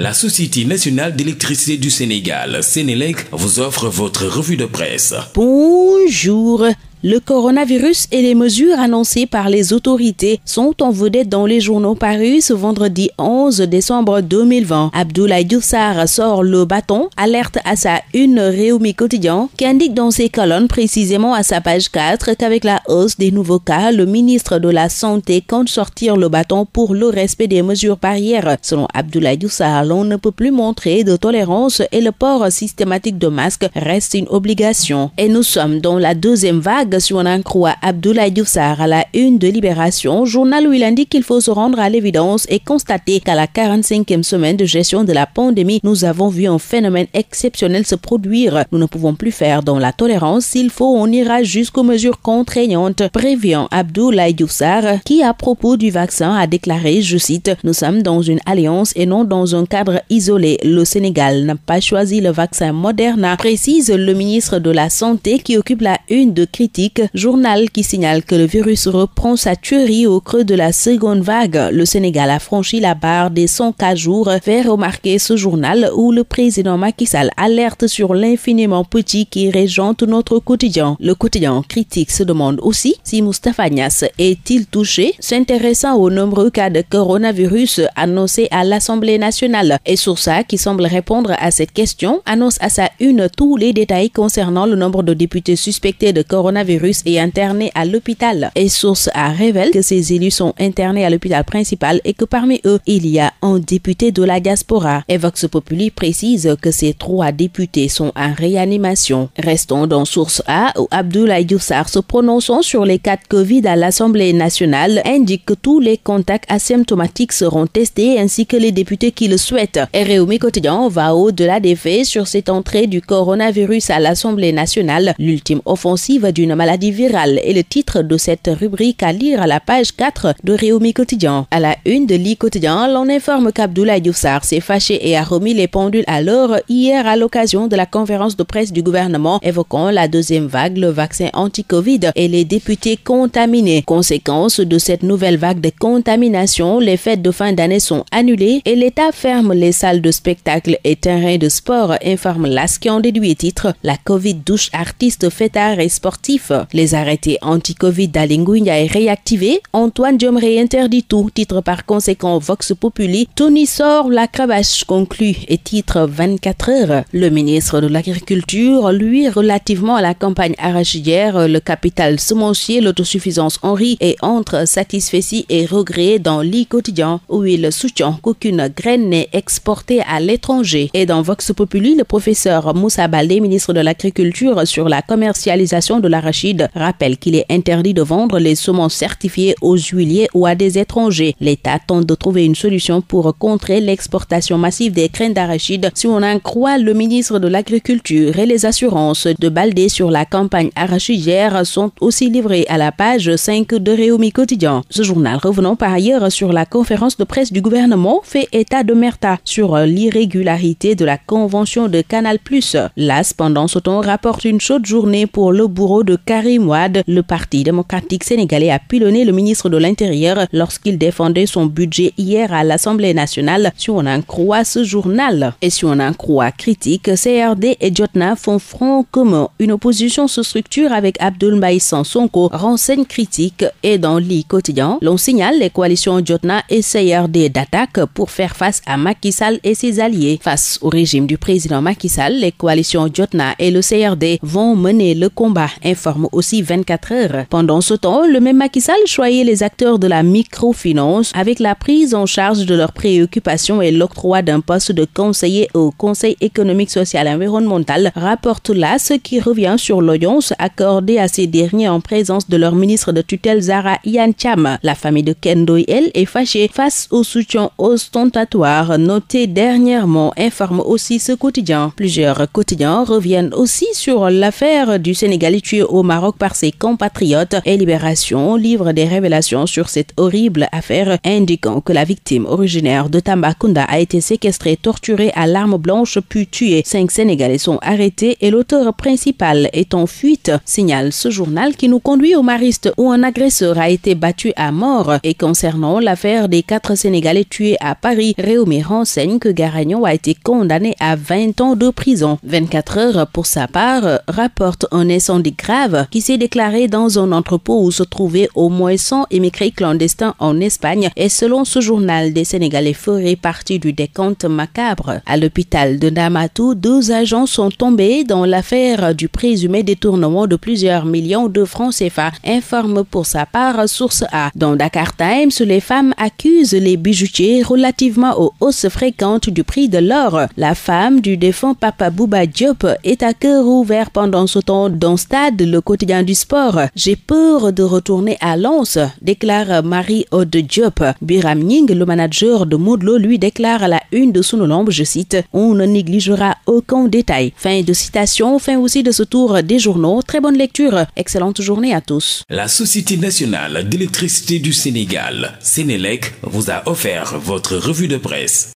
La Société nationale d'électricité du Sénégal, Sénélec, vous offre votre revue de presse. Bonjour. Le coronavirus et les mesures annoncées par les autorités sont en vedette dans les journaux parus ce vendredi 11 décembre 2020. Abdoulaye Doussar sort le bâton, alerte à sa une Réumi quotidien, qui indique dans ses colonnes précisément à sa page 4 qu'avec la hausse des nouveaux cas, le ministre de la Santé compte sortir le bâton pour le respect des mesures barrières. Selon Abdoulaye Doussar, l'on ne peut plus montrer de tolérance et le port systématique de masques reste une obligation. Et nous sommes dans la deuxième vague si on en Abdoulaye Sarr à la une de Libération, journal où il indique qu'il faut se rendre à l'évidence et constater qu'à la 45e semaine de gestion de la pandémie, nous avons vu un phénomène exceptionnel se produire. Nous ne pouvons plus faire dans la tolérance. S'il faut, on ira jusqu'aux mesures contraignantes, prévient Abdoulaye Sarr, qui à propos du vaccin a déclaré, je cite, Nous sommes dans une alliance et non dans un cadre isolé. Le Sénégal n'a pas choisi le vaccin Moderna, précise le ministre de la Santé qui occupe la une de critique journal qui signale que le virus reprend sa tuerie au creux de la seconde vague. Le Sénégal a franchi la barre des 100 cas jours, fait remarquer ce journal où le président Macky Sall alerte sur l'infiniment petit qui régente notre quotidien. Le quotidien critique se demande aussi si Moustapha Nias est-il touché, s'intéressant aux nombreux cas de coronavirus annoncés à l'Assemblée nationale. Et sur ça, qui semble répondre à cette question, annonce à sa une tous les détails concernant le nombre de députés suspectés de coronavirus coronavirus et internés à l'hôpital. Et source A révèle que ces élus sont internés à l'hôpital principal et que parmi eux, il y a un député de la diaspora. Et Vox Populi précise que ces trois députés sont en réanimation. Restons dans source A où Abdoulaye Youssar se prononçant sur les cas de Covid à l'Assemblée nationale indique que tous les contacts asymptomatiques seront testés ainsi que les députés qui le souhaitent. Et Réumi Quotidien va au-delà des faits sur cette entrée du coronavirus à l'Assemblée nationale, l'ultime offensive d'une maladie virale est le titre de cette rubrique à lire à la page 4 de Réumi Quotidien. À la une de l'I Quotidien, l'on informe qu'Abdoulaye Youssar s'est fâché et a remis les pendules à l'heure hier à l'occasion de la conférence de presse du gouvernement évoquant la deuxième vague, le vaccin anti-Covid et les députés contaminés. Conséquence de cette nouvelle vague de contamination, les fêtes de fin d'année sont annulées et l'État ferme les salles de spectacle et terrains de sport, informe l'AS qui en déduit titre. La Covid douche artistes, fêtards et sportifs les arrêtés anti-Covid d'Alinguinia est réactivé. Antoine Diomré interdit tout. Titre par conséquent Vox Populi. Tony sort la cravache conclue et titre 24 heures. Le ministre de l'Agriculture, lui, relativement à la campagne arachidière, le capital semencier, l'autosuffisance Henri est entre satisfait et regret dans l'e quotidien où il soutient qu'aucune graine n'est exportée à l'étranger. Et dans Vox Populi, le professeur Moussa Balé, ministre de l'Agriculture, sur la commercialisation de l'arachidière rappelle qu'il est interdit de vendre les semences certifiées aux huiliers ou à des étrangers. L'État tente de trouver une solution pour contrer l'exportation massive des graines d'arachide si on en croit le ministre de l'Agriculture et les assurances de Baldé sur la campagne arachidière sont aussi livrées à la page 5 de Réumi Quotidien. Ce journal revenant par ailleurs sur la conférence de presse du gouvernement fait état de Merta sur l'irrégularité de la convention de Canal+. Là, pendant ce temps rapporte une chaude journée pour le bourreau de Karim Wad, le Parti démocratique sénégalais a pilonné le ministre de l'Intérieur lorsqu'il défendait son budget hier à l'Assemblée nationale, si on en croit ce journal. Et si on en croit critique, CRD et Jotna font front commun. Une opposition se structure avec Abdoulaye Sonko, renseigne critique et dans l'I quotidien, l'on signale les coalitions Jotna et CRD d'attaque pour faire face à Macky Sall et ses alliés. Face au régime du président Macky Sall, les coalitions Jotna et le CRD vont mener le combat, aussi 24 heures. Pendant ce temps, le même Macky Sall choyait les acteurs de la microfinance avec la prise en charge de leurs préoccupations et l'octroi d'un poste de conseiller au Conseil économique, social et environnemental, rapporte là ce qui revient sur l'audience accordée à ces derniers en présence de leur ministre de tutelle Zara Yancham. La famille de kendoel elle, est fâchée face au soutien ostentatoire noté dernièrement, informe aussi ce quotidien. Plusieurs quotidiens reviennent aussi sur l'affaire du Sénégalais tué au au Maroc par ses compatriotes et Libération livre des révélations sur cette horrible affaire indiquant que la victime originaire de Tambacounda a été séquestrée, torturée à l'arme blanche puis tuée. Cinq Sénégalais sont arrêtés et l'auteur principal est en fuite, signale ce journal qui nous conduit au Mariste où un agresseur a été battu à mort. Et concernant l'affaire des quatre Sénégalais tués à Paris, Réumi renseigne que Garagnon a été condamné à 20 ans de prison. 24 heures pour sa part rapporte un incendie grave qui s'est déclaré dans un entrepôt où se trouvaient au moins 100 émigrés clandestins en Espagne et selon ce journal, des Sénégalais feraient partie du décompte macabre. À l'hôpital de Namatou, deux agents sont tombés dans l'affaire du présumé détournement de plusieurs millions de francs CFA, informe pour sa part Source A. Dans Dakar Times, les femmes accusent les bijoutiers relativement aux hausses fréquentes du prix de l'or. La femme du défunt Papa Bouba Diop est à cœur ouvert pendant ce temps dans Stade quotidien du sport. J'ai peur de retourner à Lens, déclare Marie-Aude Diop. Biram Ning, le manager de Modlo, lui déclare à la une de son je cite, On ne négligera aucun détail. Fin de citation, fin aussi de ce tour des journaux. Très bonne lecture. Excellente journée à tous. La Société nationale d'électricité du Sénégal, Sénélec, vous a offert votre revue de presse.